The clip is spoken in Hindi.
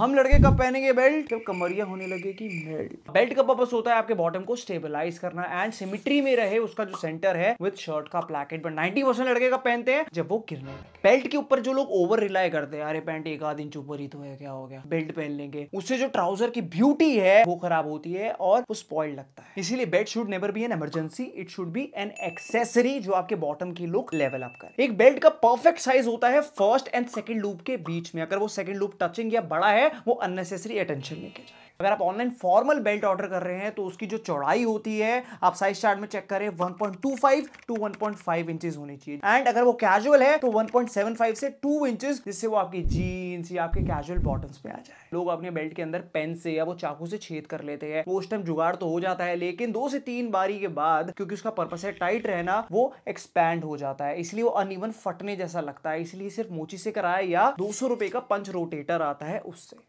हम लड़के कब पहनेंगे बेल्ट कब कमरिया होने लगेगी बेल्ट बेल्ट का पर्पस होता है आपके बॉटम को स्टेबलाइज करना एंड सिमिट्री में रहे उसका जो सेंटर है विद शर्ट का प्लैकेट पर नाइनटी परसेंट लड़के का पहनते हैं जब वो गिरने बेल्ट के ऊपर जो लोग ओवर रिलाई करते हैं अरे पैंट एक आध इंच ऊपर ही तो है क्या हो गया बेल्ट पहन लेंगे उससे जो ट्राउजर की ब्यूटी है वो खराब होती है और वो स्पॉइल लगता है इसीलिए belt should never be an emergency it should be an accessory जो आपके बॉटम की लुक लेवल अप कर एक बेल्ट का परफेक्ट साइज होता है फर्स्ट एंड सेकेंड लूप के बीच में अगर वो सेकेंड लूप टचिंग या बड़ा है है वो अननेसेसरी अटेंशन लेके जाए अगर आप ऑनलाइन फॉर्मल बेल्ट ऑर्डर कर रहे हैं तो उसकी जो चौड़ाई होती है आप साइज चार्ट में चेक करें 1.25 टू 1.5 इंचेस होनी चाहिए एंड अगर वो कैजुअल है तो 1.75 से 2 इंचेस जिससे वो आपकी जीन्स या आपके कैजुअल बॉटम्स पे आ जाए लोग अपने बेल्ट के अंदर पेन से या वो चाकू से छेद कर लेते हैं वो उस टाइम जुगाड़ तो हो जाता है लेकिन दो से तीन बारी के बाद क्योंकि उसका पर्पस है टाइट रहना वो एक्सपैंड हो जाता है इसलिए वो अनइवन फटने जैसा लगता है इसलिए सिर्फ मोची से कराया या दो सौ रुपए का पंच रोटेटर आता है उससे